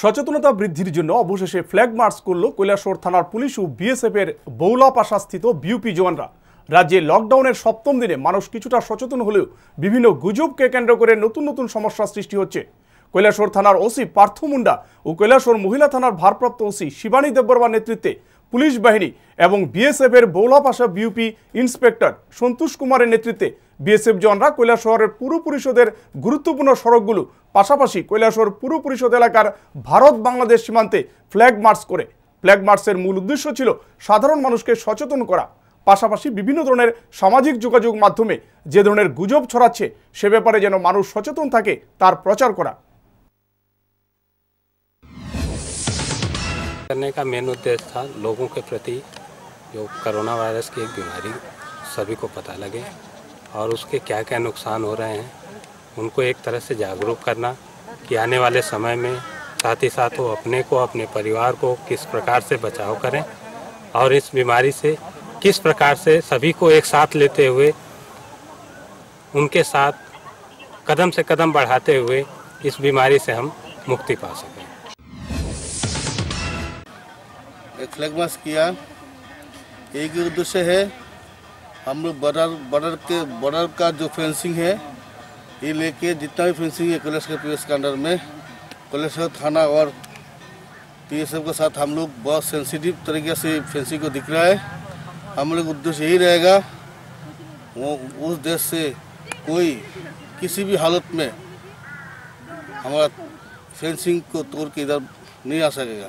সচেতনতা বৃদ্ধির জন্য অবশেষে ফ্ল্যাগ মার্চ করল কৈলাসর থানার পুলিশ ও বিএসএফের বৌলাপাশাস্থিত বিউপি জওয়ানরা রাজ্যে লকডাউনের সপ্তম দিনে মানুষ কিছুটা সচেতন হলেও বিভিন্ন গুজবকে কেন্দ্র করে নতুন নতুন সমস্যা সৃষ্টি হচ্ছে কৈলাসর থানার ওসি পার্থ মুন্ডা ও কৈলাসর মহিলা থানার ভারপ্রাপ্ত ওসি শিবানী দেববর্মার নেতৃত্বে পুলিশ বাহিনী এবং বিএসএফের বৌলাপাশা বিউপি ইন্সপেক্টর সন্তোষ কুমারের নেতৃত্বে বিএসএফ জনরা কৈলাস শহরের পুর পরিষদের গুরুত্বপূর্ণ সড়কগুলো পাশাপাশি কৈলাসর পুর পরিষদ এলাকার ভারত বাংলাদেশ সীমান্তে ফ্ল্যাগ মার্চ করে ফ্ল্যাগ মার্চের মূল উদ্দেশ্য ছিল সাধারণ মানুষকে সচেতন করা পাশাপাশি বিভিন্ন ধরনের সামাজিক যোগাযোগ মাধ্যমে যে ধরনের গুজব ছড়াচ্ছে সে ব্যাপারে যেন মানুষ সচেতন থাকে তার প্রচার করা करने का मेन उद्देश्य था लोगों के प्रति जो करोना वायरस की एक बीमारी सभी को पता लगे और उसके क्या क्या नुकसान हो रहे हैं उनको एक तरह से जागरूक करना कि आने वाले समय में साथ ही साथ वो अपने को अपने परिवार को किस प्रकार से बचाव करें और इस बीमारी से किस प्रकार से सभी को एक साथ लेते हुए उनके साथ कदम से कदम बढ़ाते हुए इस बीमारी से हम मुक्ति पा सकें एक फ्लैग मार्च किया एक ही उद्देश्य है हम लोग बॉर्डर बॉर्डर के बॉर्डर का जो फेंसिंग है ये लेके जितना भी फेंसिंग है कलेक्स के एस के अंडर में कलेश थाना और पी के साथ हम लोग बहुत सेंसिटिव तरीके से फेंसिंग को दिख रहा है हम लोग उद्देश्य यही रहेगा वो उस देश से कोई किसी भी हालत में हमारा फेंसिंग को तोड़ के इधर नहीं आ सकेगा